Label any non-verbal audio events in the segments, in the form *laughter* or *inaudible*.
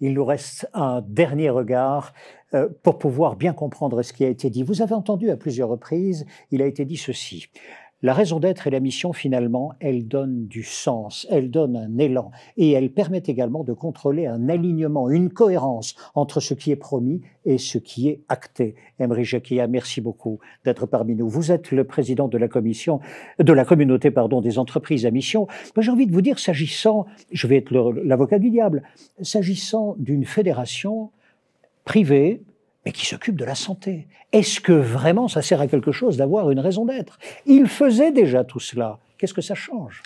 il nous reste un dernier regard euh, pour pouvoir bien comprendre ce qui a été dit. Vous avez entendu à plusieurs reprises, il a été dit ceci. La raison d'être et la mission, finalement, elles donnent du sens, elles donnent un élan et elles permettent également de contrôler un alignement, une cohérence entre ce qui est promis et ce qui est acté. Emery Jacquia, merci beaucoup d'être parmi nous. Vous êtes le président de la commission, de la communauté, pardon, des entreprises à mission. j'ai envie de vous dire, s'agissant, je vais être l'avocat du diable, s'agissant d'une fédération privée, mais qui s'occupe de la santé. Est-ce que vraiment ça sert à quelque chose d'avoir une raison d'être Il faisait déjà tout cela. Qu'est-ce que ça change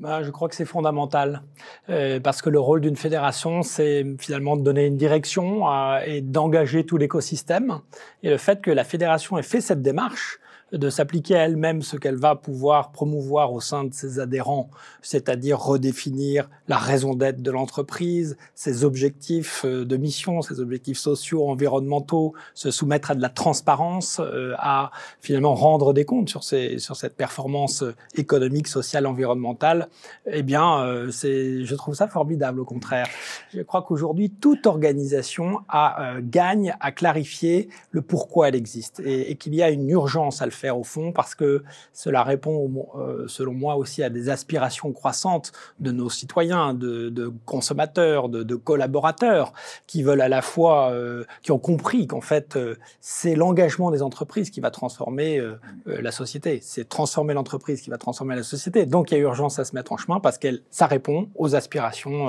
bah, je crois que c'est fondamental euh, parce que le rôle d'une fédération, c'est finalement de donner une direction euh, et d'engager tout l'écosystème. Et le fait que la fédération ait fait cette démarche, de s'appliquer à elle-même ce qu'elle va pouvoir promouvoir au sein de ses adhérents, c'est-à-dire redéfinir la raison d'être de l'entreprise, ses objectifs euh, de mission, ses objectifs sociaux, environnementaux, se soumettre à de la transparence, euh, à finalement rendre des comptes sur, ces, sur cette performance économique, sociale, environnementale, eh bien, euh, c'est, je trouve ça formidable au contraire. Je crois qu'aujourd'hui, toute organisation a, gagne à clarifier le pourquoi elle existe et, et qu'il y a une urgence à le faire au fond parce que cela répond, euh, selon moi aussi, à des aspirations croissantes de nos citoyens, de, consommateurs, de, collaborateurs qui veulent à la fois, euh, qui ont compris qu'en fait, euh, c'est l'engagement des entreprises qui va transformer la société. C'est transformer l'entreprise qui va transformer la société. Donc il y a urgence à se mettre en chemin parce que ça répond aux aspirations.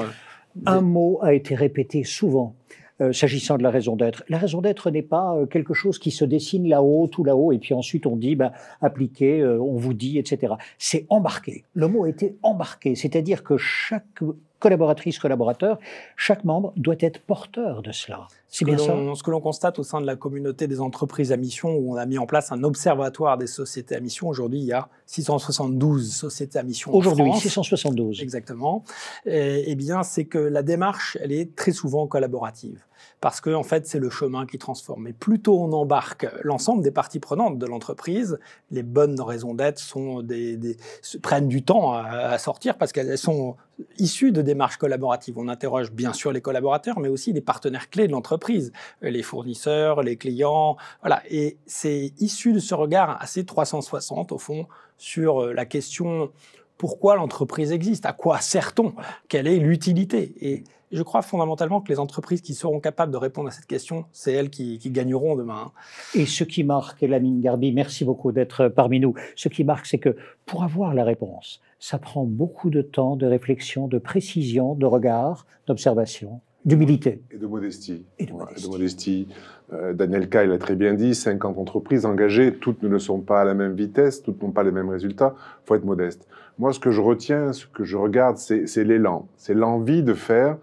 Un mot a été répété souvent. Euh, s'agissant de la raison d'être. La raison d'être n'est pas euh, quelque chose qui se dessine là-haut, tout là-haut, et puis ensuite on dit, bah, appliquez, euh, on vous dit, etc. C'est embarqué. Le mot était embarqué, c'est-à-dire que chaque collaboratrice, collaborateur, chaque membre doit être porteur de cela. Ce que, l'on, constate au sein de la communauté des entreprises à mission, où on a mis en place un observatoire des sociétés à mission. Aujourd'hui, il y a 672 sociétés à mission. Aujourd'hui, en France. 672. Exactement. Eh, eh bien, c'est que la démarche, elle est très souvent collaborative. Parce que, en fait, c'est le chemin qui transforme. Mais plutôt, on embarque l'ensemble des parties prenantes de l'entreprise, les bonnes raisons d'être sont des, prennent du temps à sortir parce qu'elles sont issues de démarches collaboratives. On interroge bien sûr les collaborateurs, mais aussi les partenaires clés de l'entreprise entreprises, euh, les fournisseurs, les clients. Voilà. Et c'est issu de ce regard assez 360, au fond, sur euh, la question pourquoi l'entreprise existe, à quoi sert-on, quelle est l'utilité. Et je crois fondamentalement que les entreprises qui seront capables de répondre à cette question, c'est elles qui, gagneront demain. Hein. Et ce qui marque, Lamine Garbi, merci beaucoup d'être parmi nous, ce qui marque, c'est que pour avoir la réponse, ça prend beaucoup de temps, de réflexion, de précision, de regard, d'observation d'humilité. Et de modestie. Et de modestie. Euh, Daniel il Daniel l'a très bien dit, 50 entreprises engagées, toutes ne sont pas à la même vitesse, toutes n'ont pas les mêmes résultats, il faut être modeste. Moi, ce que je retiens, ce que je regarde, c'est l'élan, c'est l'envie de faire,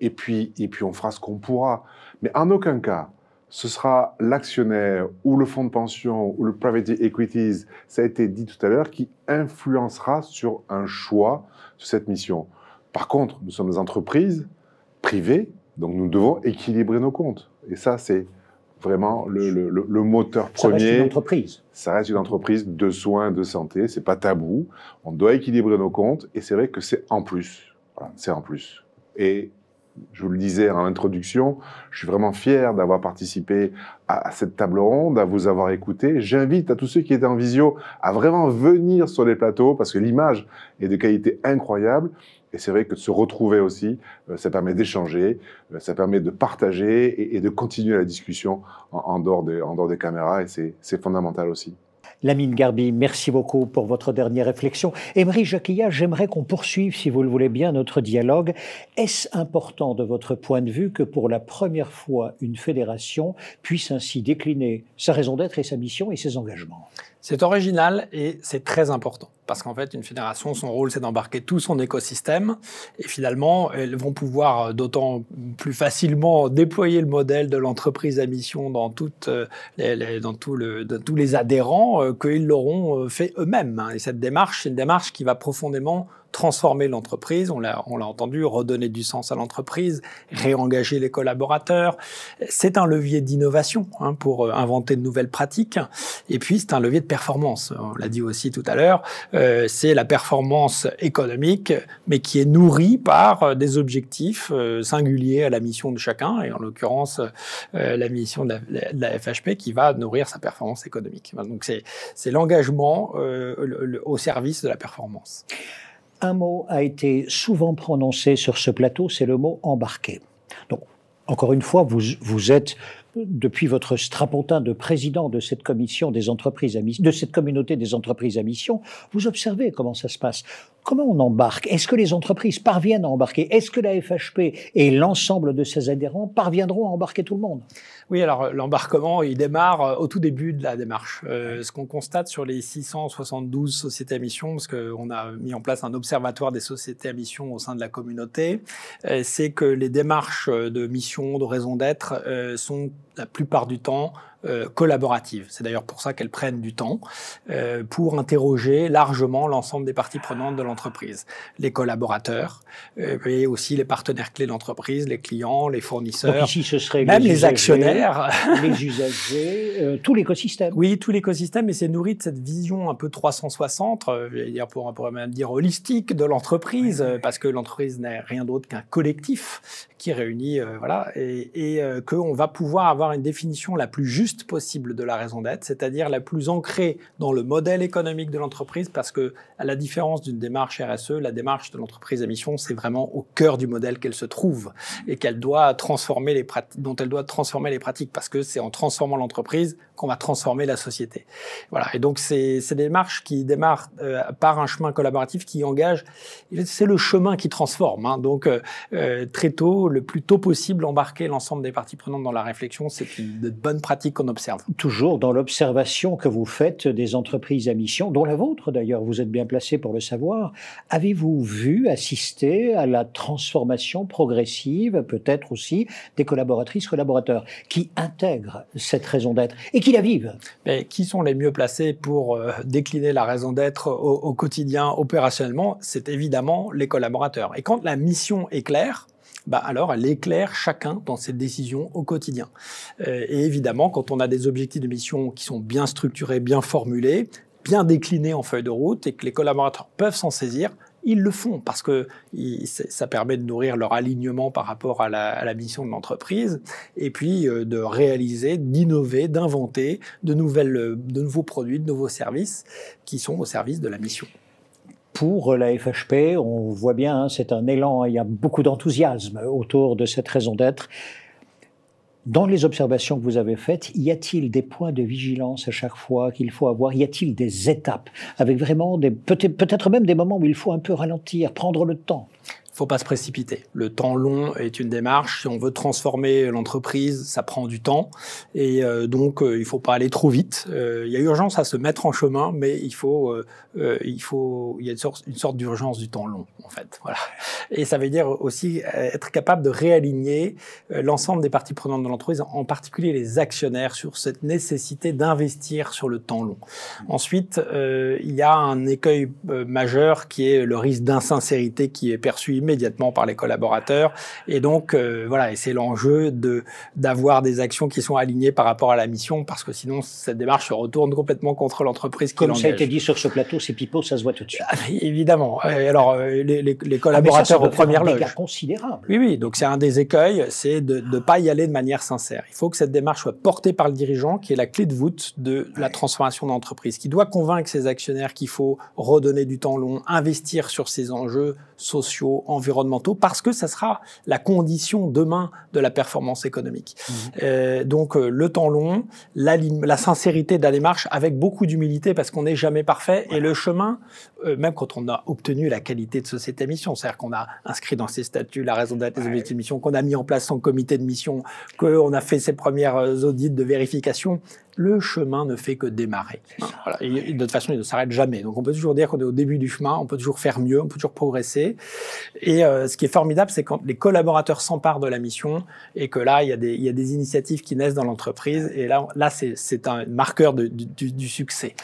et puis, et puis on fera ce qu'on pourra. Mais en aucun cas, ce sera l'actionnaire ou le fonds de pension ou le private equities, ça a été dit tout à l'heure, qui influencera sur un choix sur cette mission. Par contre, nous sommes des entreprises, privé, donc nous devons équilibrer nos comptes. Et ça, c'est vraiment le, moteur premier. Ça reste une entreprise. Ça reste une entreprise de soins, de santé, c'est pas tabou. On doit équilibrer nos comptes et c'est vrai que c'est en plus. c'est en plus. Et je vous le disais en introduction, je suis vraiment fier d'avoir participé à, cette table ronde, à vous avoir écouté. J'invite à tous ceux qui étaient en visio à vraiment venir sur les plateaux parce que l'image est de qualité incroyable. Et c'est vrai que de se retrouver aussi, euh, ça permet d'échanger, euh, ça permet de partager et, de continuer la discussion en, dehors, des, en dehors des caméras, et c'est fondamental aussi. Lamine Garbi, merci beaucoup pour votre dernière réflexion. Emery Jacquilla, j'aimerais qu'on poursuive, si vous le voulez bien, notre dialogue. Est-ce important, de votre point de vue, que pour la première fois, une fédération puisse ainsi décliner sa raison d'être et sa mission et ses engagements c'est original et c'est très important. Parce qu'en fait, une fédération, son rôle, c'est d'embarquer tout son écosystème. Et finalement, elles vont pouvoir euh, d'autant plus facilement déployer le modèle de l'entreprise à mission dans, toutes euh, les, dans, tous les adhérents euh, qu'ils l'auront fait eux-mêmes. Hein. Et cette démarche, c'est une démarche qui va profondément transformer l'entreprise, on l'a entendu, redonner du sens à l'entreprise, réengager les collaborateurs. C'est un levier d'innovation hein, pour euh, inventer de nouvelles pratiques. Et puis, c'est un levier de performance. On l'a dit aussi tout à l'heure, euh, c'est la performance économique, mais qui est nourrie par euh, des objectifs singuliers à la mission de chacun, et en l'occurrence, la mission de la, FHP qui va nourrir sa performance économique. Donc, c'est l'engagement au service de la performance un mot a été souvent prononcé sur ce plateau, c'est le mot embarqué. Donc, encore une fois, vous, vous êtes depuis votre strapontin de président de cette commission des entreprises à mission, de cette communauté des entreprises à mission, vous observez comment ça se passe. Comment on embarque Est-ce que les entreprises parviennent à embarquer Est-ce que la FHP et l'ensemble de ses adhérents parviendront à embarquer tout le monde Oui, alors euh, l'embarquement, il démarre euh, au tout début de la démarche. Euh, ce qu'on constate sur les 672 sociétés à mission, parce qu'on a mis en place un observatoire des sociétés à mission au sein de la communauté, c'est que les démarches de mission, de raison d'être sont la plupart du temps euh, collaborative. C'est d'ailleurs pour ça qu'elles prennent du temps euh, pour interroger largement l'ensemble des parties prenantes de l'entreprise, les collaborateurs, euh, aussi les partenaires clés de l'entreprise, les clients, les fournisseurs, même les, actionnaires, les *laughs* usagers, euh, tout l'écosystème. Oui, tout l'écosystème, et c'est nourri de cette vision un peu 360, euh, dire pour, un pourrait même dire holistique de l'entreprise, parce que l'entreprise n'est rien d'autre qu'un collectif qui réunit, euh, voilà, et, et euh, qu'on va pouvoir avoir une définition la plus juste possible de la raison d'être, c'est-à-dire la plus ancrée dans le modèle économique de l'entreprise, parce que à la différence d'une démarche RSE, la démarche de l'entreprise à mission, c'est vraiment au cœur du modèle qu'elle se trouve et qu'elle doit transformer les pratiques, dont elle doit transformer les pratiques, parce que c'est en transformant l'entreprise qu'on va transformer la société. Voilà. Et donc c'est des démarches qui démarrent euh, par un chemin collaboratif qui engage. C'est le chemin qui transforme. Hein. Donc euh, très tôt le plus tôt possible embarquer l'ensemble des parties prenantes dans la réflexion C'est une bonne pratique qu'on observe. Toujours dans l'observation que vous faites des entreprises à mission, dont la vôtre d'ailleurs, vous êtes bien placé pour le savoir. Avez-vous vu, assister à la transformation progressive, peut-être aussi, des collaboratrices, collaborateurs qui intègrent cette raison d'être et qui la vivent Mais Qui sont les mieux placés pour euh, décliner la raison d'être au quotidien opérationnellement C'est évidemment les collaborateurs. Et quand la mission est claire, bah, alors elle éclaire chacun dans ses décisions au quotidien. Euh, et évidemment, quand on a des objectifs de mission qui sont bien structurés, bien formulés, bien déclinés en feuille de route et que les collaborateurs peuvent s'en saisir, ils le font parce que ça permet de nourrir leur alignement par rapport à la, mission de l'entreprise et puis euh, de réaliser, d'innover, d'inventer euh, de nouveaux produits, de nouveaux services qui sont au service de la mission pour la FHP, on voit bien, hein, c'est un élan, il y a beaucoup d'enthousiasme autour de cette raison d'être. Dans les observations que vous avez faites, y a-t-il des points de vigilance à chaque fois qu'il faut avoir Y a-t-il des étapes avec vraiment peut-être même des moments où il faut un peu ralentir, prendre le temps faut pas se précipiter. Le temps long est une démarche. Si on veut transformer l'entreprise, ça prend du temps. Et euh, donc, euh, il faut pas aller trop vite. Euh, il y a urgence à se mettre en chemin, mais il faut, il faut, il y a une sorte, sorte d'urgence du temps long, en fait. Voilà. Et ça veut dire aussi être capable de réaligner l'ensemble des parties prenantes de l'entreprise, en particulier les actionnaires, sur cette nécessité d'investir sur le temps long. Ensuite, il y a un écueil majeur qui est le risque d'insincérité qui est perçu immédiatement par les collaborateurs. Et donc, euh, voilà, et c'est l'enjeu de, d'avoir des actions qui sont alignées par rapport à la mission, parce que sinon, cette démarche se retourne complètement contre l'entreprise qui Comme ça a été dit sur ce plateau, c'est pipo, ça se voit tout de suite. Ah, évidemment. Euh, alors, euh, les, les, les ah, collaborateurs ah, aux premières loges. considérable. Oui, oui. Donc, c'est un des écueils, c'est de ne pas y aller de manière sincère. Il faut que cette démarche soit portée par le dirigeant, qui est la clé de voûte de la transformation d'entreprise, qui doit convaincre ses actionnaires qu'il faut redonner du temps long, investir sur ces enjeux, sociaux, environnementaux, parce que ça sera la condition demain de la performance économique. Mmh. Euh, donc euh, le temps long, la, la, sincérité de la démarche avec beaucoup d'humilité, parce qu'on n'est jamais parfait, et le chemin, euh, même quand on a obtenu la qualité de société émission, mission, c'est-à-dire qu'on a inscrit dans ses statuts la raison d'être des objectifs de mission, qu'on a mis en place son comité de mission, qu'on a fait ses premières audits de vérification, le chemin ne fait que démarrer. de toute façon, il ne s'arrête jamais. Donc on peut toujours dire qu'on est au début du chemin, on peut toujours faire mieux, on peut toujours progresser. Et euh, ce qui est formidable, c'est quand les collaborateurs s'emparent de la mission et que là, il y a des, initiatives qui naissent dans l'entreprise. Et là, c'est un marqueur du, succès.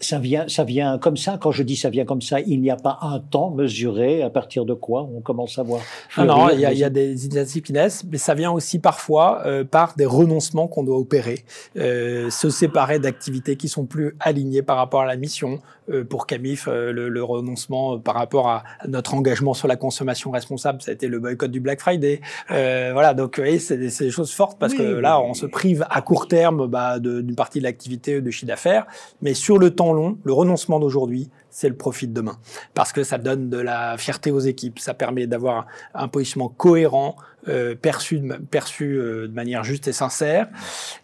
Ça, vient, ça vient comme ça. Quand je dis ça vient comme ça, il n'y a pas un temps mesuré à partir de quoi on commence à voir. non, il y, a, des initiatives qui naissent, mais ça vient aussi parfois euh, par des renoncements qu'on doit opérer. Euh, euh, se séparer d'activités qui sont plus alignées par rapport à la mission. Euh, pour Camif, euh, le, renoncement par rapport à notre engagement sur la consommation responsable, ça a été le boycott du Black Friday. voilà, donc c'est des, choses fortes parce que là, on se prive à court terme bah, d'une partie de l'activité de chiffre d'affaires, mais sur le temps long, le renoncement d'aujourd'hui, c'est le profit de demain. Parce que ça donne de la fierté aux équipes, ça permet d'avoir un positionnement cohérent, euh, perçu, de, perçu euh, de manière juste et sincère.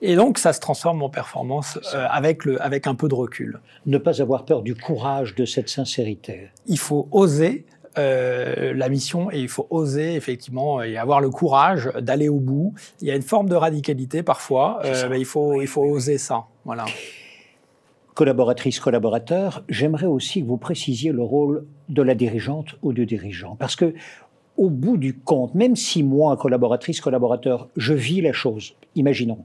Et donc, ça se transforme en performance euh, avec, le, avec un peu de recul. Ne pas avoir peur du courage de cette sincérité. Il faut oser. la mission et il faut oser effectivement et avoir le courage d'aller au bout. Il y a une forme de radicalité parfois, mais il faut, il faut oser ça. Voilà. Collaboratrice, collaborateur, j'aimerais aussi que vous précisiez le rôle de la dirigeante ou du dirigeant. Parce que au bout du compte, même si moi, collaboratrice, collaborateur, je vis la chose, imaginons,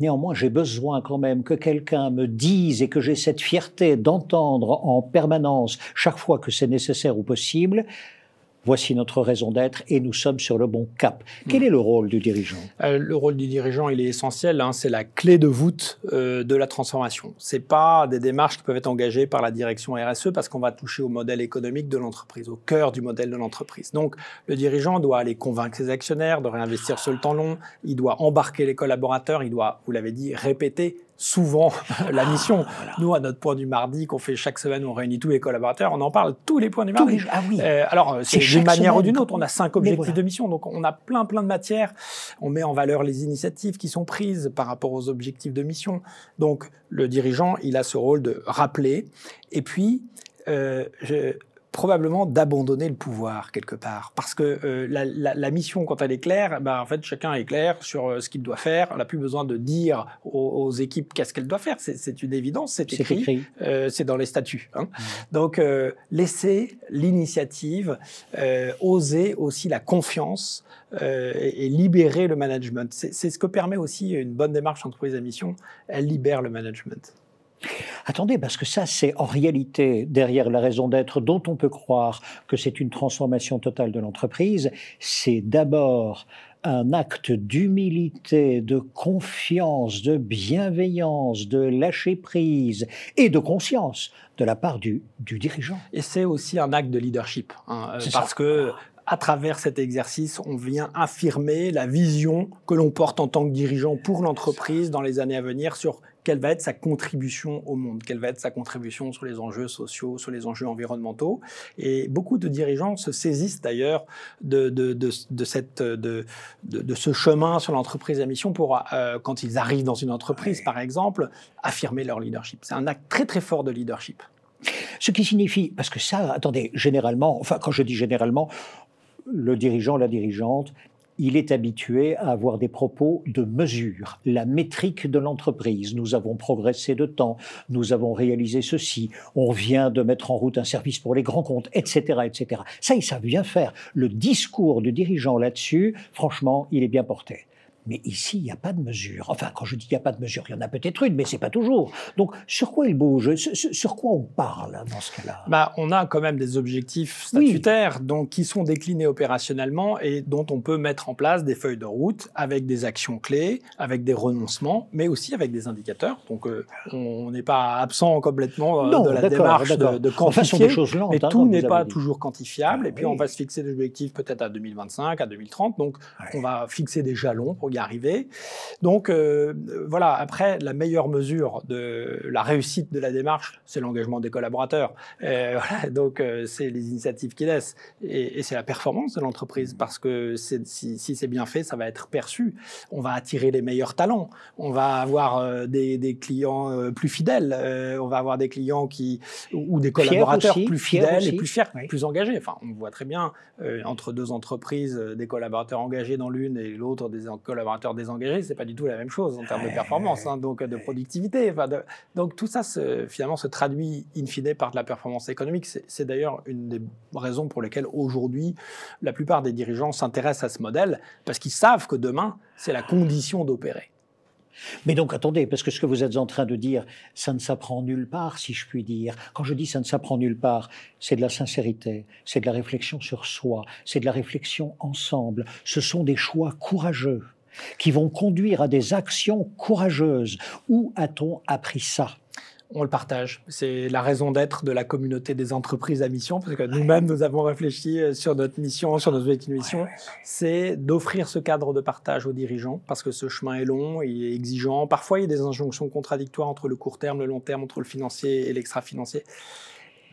néanmoins j'ai besoin quand même que quelqu'un me dise et que j'ai cette fierté d'entendre en permanence, chaque fois que c'est nécessaire ou possible, voici notre raison d'être et nous sommes sur le bon cap. Quel est le rôle du dirigeant euh, Le rôle du dirigeant, il est essentiel. Hein. c'est la clé de voûte euh, de la transformation. C'est pas des démarches qui peuvent être engagées par la direction RSE parce qu'on va toucher au modèle économique de l'entreprise, au cœur du modèle de l'entreprise. Donc, le dirigeant doit aller convaincre ses actionnaires de réinvestir sur le temps long. Il doit embarquer les collaborateurs. Il doit, vous l'avez dit, répéter souvent ah, *laughs* la mission. Nous, à notre point du mardi qu'on fait chaque semaine, on réunit tous les collaborateurs, on en parle tous les points du mardi. Ah euh, alors, euh, c'est d'une manière ou d'une autre, on a cinq objectifs de mission, donc on a plein plein de matières. On met en valeur les initiatives qui sont prises par rapport aux objectifs de mission. Donc, le dirigeant, il a ce rôle de rappeler. Et puis, euh, je, probablement d'abandonner le pouvoir quelque part. Parce que euh, la, mission, quand elle est claire, bah, en fait, chacun est clair sur euh, ce qu'il doit faire. On n'a plus besoin de dire aux, équipes qu'est-ce qu'elles doivent faire. C'est une évidence, c'est écrit, euh, c'est dans les statuts. Hein. Mmh. Donc, laisser l'initiative, oser aussi la confiance et, et, libérer le management. C'est ce que permet aussi une bonne démarche entreprise à mission. Elle libère le management. Attendez, parce que ça, c'est en réalité, derrière la raison d'être dont on peut croire que c'est une transformation totale de l'entreprise, c'est d'abord un acte d'humilité, de confiance, de bienveillance, de lâcher prise et de conscience de la part du, dirigeant. Et c'est aussi un acte de leadership, hein, euh, parce que à travers cet exercice, on vient affirmer la vision que l'on porte en tant que dirigeant pour l'entreprise dans les années à venir sur quelle va être sa contribution au monde, quelle va être sa contribution sur les enjeux sociaux, sur les enjeux environnementaux. Et beaucoup de dirigeants se saisissent d'ailleurs de, de, de, de ce chemin sur l'entreprise à mission pour, euh, quand ils arrivent dans une entreprise par exemple, affirmer leur leadership. C'est un acte très très fort de leadership. Ce qui signifie, parce que ça, attendez, généralement, enfin quand je dis généralement, le dirigeant, la dirigeante, il est habitué à avoir des propos de mesure, la métrique de l'entreprise. Nous avons progressé de temps, nous avons réalisé ceci, on vient de mettre en route un service pour les grands comptes, etc. etc. Ça, il savent bien faire. Le discours du dirigeant là-dessus, franchement, il est bien porté. Mais ici, il n'y a pas de mesure. Enfin, quand je dis qu'il n'y a pas de mesure, il y en a peut-être une, mais c'est pas toujours. Donc, sur quoi il bouge sur, quoi on parle hein, dans ce cas-là bah, On a quand même des objectifs statutaires donc, qui sont déclinés opérationnellement et dont on peut mettre en place des feuilles de route avec des actions clés, avec des renoncements, mais aussi avec des indicateurs. Donc, euh, ah. on n'est pas absent complètement euh, de la démarche de, de quantifier. Des choses lentes, mais hein, tout n'est pas toujours quantifiable. Ah et puis, on va se fixer des objectifs peut-être à 2025, à 2030. Donc, on va fixer des jalons pour arriver. Donc euh, voilà, après, la meilleure mesure de la réussite de la démarche, c'est l'engagement des collaborateurs. Euh, donc euh, c'est les initiatives qui laissent et, c'est la performance de l'entreprise parce que si, c'est bien fait, ça va être perçu. On va attirer les meilleurs talents, on va avoir des, clients plus fidèles, on va avoir des clients qui ou, des collaborateurs plus fidèles et plus fiers, plus engagés. Enfin, on voit très bien entre deux entreprises des collaborateurs engagés dans l'une et l'autre des collaborateurs laborateur désengagés, désengagé, c'est pas du tout la même chose en termes de performance, hein, donc de productivité. donc tout ça, finalement, se traduit in fine par de la performance économique. C'est d'ailleurs une des raisons pour lesquelles aujourd'hui, la plupart des dirigeants s'intéressent à ce modèle, parce qu'ils savent que demain, c'est la condition d'opérer. Mais donc attendez, parce que ce que vous êtes en train de dire, ça ne s'apprend nulle part, si je puis dire. Quand je dis ça ne s'apprend nulle part, c'est de la sincérité, c'est de la réflexion sur soi, c'est de la réflexion ensemble. Ce sont des choix courageux qui vont conduire à des actions courageuses. Où a-t-on appris ça on le partage. C'est la raison d'être de la communauté des entreprises à mission, parce que nous-mêmes, nous avons réfléchi euh, sur notre mission, sur nos de mission. C'est d'offrir ce cadre de partage aux dirigeants, parce que ce chemin est long, il est exigeant. Parfois, il y a des injonctions contradictoires entre le court terme, le long terme, entre le financier et l'extra-financier.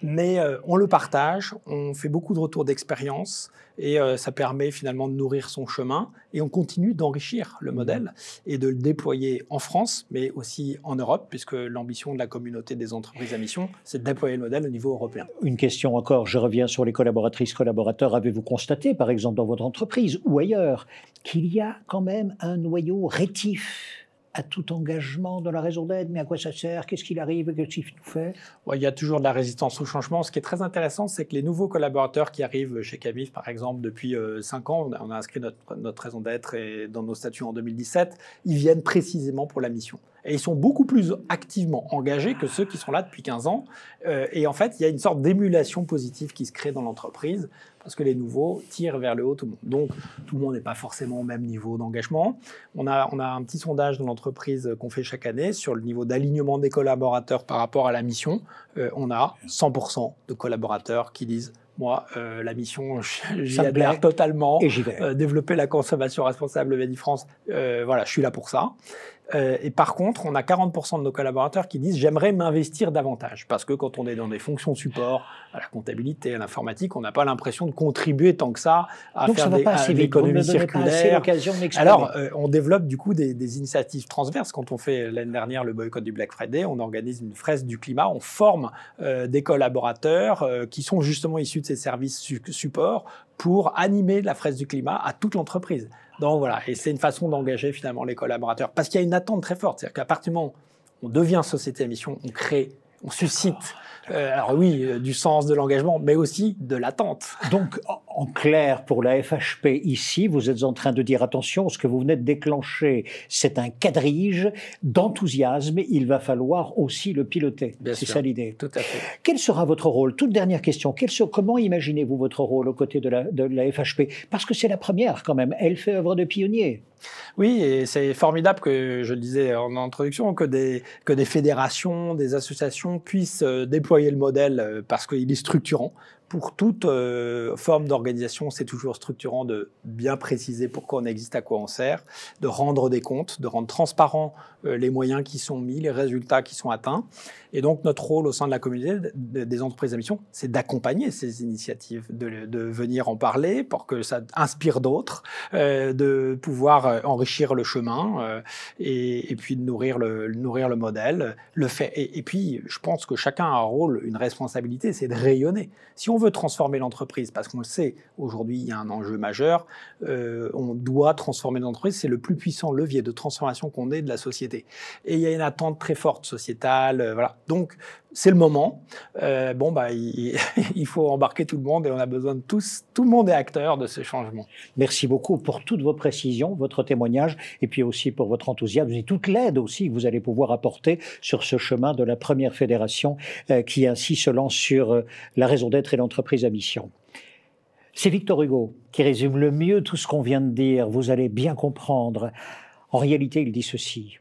Mais euh, on le partage, on fait beaucoup de retours d'expérience et euh, ça permet finalement de nourrir son chemin et on continue d'enrichir le mmh. modèle et de le déployer en France mais aussi en Europe puisque l'ambition de la communauté des entreprises à mission c'est de déployer le modèle au niveau européen. Une question encore, je reviens sur les collaboratrices, collaborateurs. Avez-vous constaté par exemple dans votre entreprise ou ailleurs qu'il y a quand même un noyau rétif à tout engagement dans la raison d'être, mais à quoi ça sert, qu'est-ce qu'il arrive, qu'est-ce qu'il fait Il y a toujours de la résistance au changement. Ce qui est très intéressant, c'est que les nouveaux collaborateurs qui arrivent chez Camif, par exemple, depuis 5 euh, ans, on a inscrit notre, notre raison d'être dans nos statuts en 2017, ils viennent précisément pour la mission. Et ils sont beaucoup plus activement engagés que ceux qui sont là depuis 15 ans. Euh, et en fait, il y a une sorte d'émulation positive qui se crée dans l'entreprise parce que les nouveaux tirent vers le haut tout le monde. Donc, tout le monde n'est pas forcément au même niveau d'engagement. On a, on a un petit sondage dans l'entreprise qu'on fait chaque année sur le niveau d'alignement des collaborateurs par rapport à la mission. Euh, on a 100% de collaborateurs qui disent moi, euh, la mission, *laughs* j'y adhère totalement. Et j'y euh, développer la consommation responsable de France, voilà, je suis là pour ça. Euh, et par contre, on a 40% de nos collaborateurs qui disent j'aimerais m'investir davantage. Parce que quand on est dans des fonctions support, à la comptabilité, à l'informatique, on n'a pas l'impression de contribuer tant que ça à Donc faire l'économie circulaire. Pas Alors, euh, on développe du coup des, initiatives transverses. Quand on fait l'année dernière le boycott du Black Friday, on organise une fraise du climat, on forme euh, des collaborateurs qui sont justement issus de ces services support pour animer la fraise du climat à toute l'entreprise. Donc voilà, et c'est une façon d'engager finalement les collaborateurs. Parce qu'il y a une attente très forte, c'est-à-dire qu'à partir du moment où on devient société à mission, on crée, on suscite euh, alors oui, euh, du sens de l'engagement, mais aussi de l'attente. Donc, en clair, pour la FHP ici, vous êtes en train de dire attention, ce que vous venez de déclencher, c'est un quadrige d'enthousiasme. Il va falloir aussi le piloter. C'est ça l'idée. Tout à fait. Quel sera votre rôle Toute dernière question. Quel sera, comment imaginez-vous votre rôle aux côtés de la, FHP Parce que c'est la première quand même. Elle fait œuvre de pionnier. Oui, et c'est formidable que, je le disais en introduction, que des, que des fédérations, des associations puissent euh, déployer le modèle euh, parce qu'il est structurant pour toute euh, forme d'organisation, c'est toujours structurant de bien préciser pourquoi on existe, à quoi on sert, de rendre des comptes, de rendre transparents euh, les moyens qui sont mis, les résultats qui sont atteints. Et donc notre rôle au sein de la communauté des entreprises à mission, c'est d'accompagner ces initiatives, de, venir en parler pour que ça inspire d'autres, euh, de pouvoir enrichir le chemin et, puis de nourrir le, nourrir le modèle. Le fait. Et, et, puis, je pense que chacun a un rôle, une responsabilité, c'est de rayonner. Si on on veut transformer l'entreprise, parce qu'on le sait, aujourd'hui il y a un enjeu majeur, euh, on doit transformer l'entreprise, c'est le plus puissant levier de transformation qu'on ait de la société. Et il y a une attente très forte sociétale, euh, voilà. Donc c'est le moment. Euh, bon, bah, *laughs* il, faut embarquer tout le monde et on a besoin de tous. Tout le monde est acteur de ce changement. Merci beaucoup pour toutes vos précisions, votre témoignage et puis aussi pour votre enthousiasme et toute l'aide aussi que vous allez pouvoir apporter sur ce chemin de la première fédération euh, qui ainsi se lance sur euh, la raison d'être et l'entreprise à mission. C'est Victor Hugo qui résume le mieux tout ce qu'on vient de dire. Vous allez bien comprendre. En réalité, il dit ceci.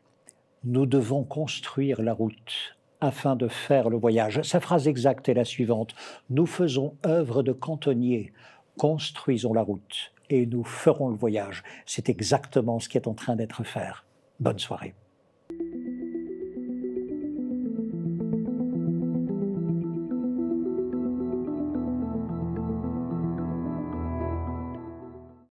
Nous devons construire la route afin de faire le voyage. Sa phrase exacte est la suivante. Nous faisons œuvre de cantonnier, construisons la route et nous ferons le voyage. C'est exactement ce qui est en train d'être fait. Bonne soirée.